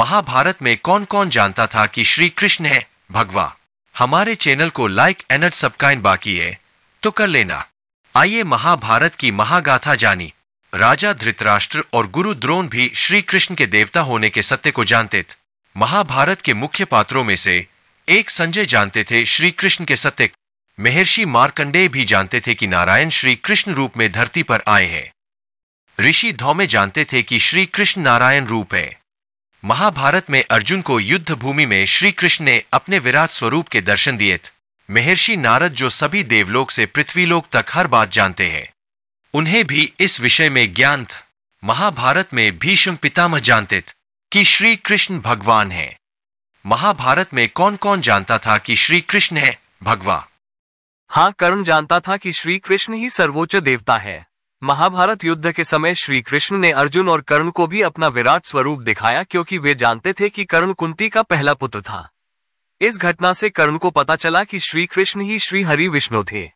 महाभारत में कौन कौन जानता था कि श्री कृष्ण है भगवा हमारे चैनल को लाइक एनर्ट सबकाइन बाकी है तो कर लेना आइए महाभारत की महागाथा जानी राजा धृतराष्ट्र और गुरु द्रोण भी श्री कृष्ण के देवता होने के सत्य को जानते थे महाभारत के मुख्य पात्रों में से एक संजय जानते थे श्री कृष्ण के सत्य महर्षि मार्कंडेय भी जानते थे कि नारायण श्री कृष्ण रूप में धरती पर आए हैं ऋषि धौमे जानते थे कि श्री कृष्ण नारायण रूप है महाभारत में अर्जुन को युद्ध भूमि में श्री कृष्ण ने अपने विराट स्वरूप के दर्शन दिए थे महर्षि नारद जो सभी देवलोक से पृथ्वीलोक तक हर बात जानते हैं उन्हें भी इस विषय में ज्ञान था महाभारत में भीष्म पितामह जानते थे कि श्री कृष्ण भगवान है महाभारत में कौन कौन जानता था कि श्री कृष्ण है भगवा हाँ कर्ण जानता था कि श्री कृष्ण ही सर्वोच्च देवता है महाभारत युद्ध के समय श्री कृष्ण ने अर्जुन और कर्ण को भी अपना विराट स्वरूप दिखाया क्योंकि वे जानते थे कि कर्ण कुंती का पहला पुत्र था इस घटना से कर्ण को पता चला कि श्री कृष्ण ही श्री हरि विष्णु थे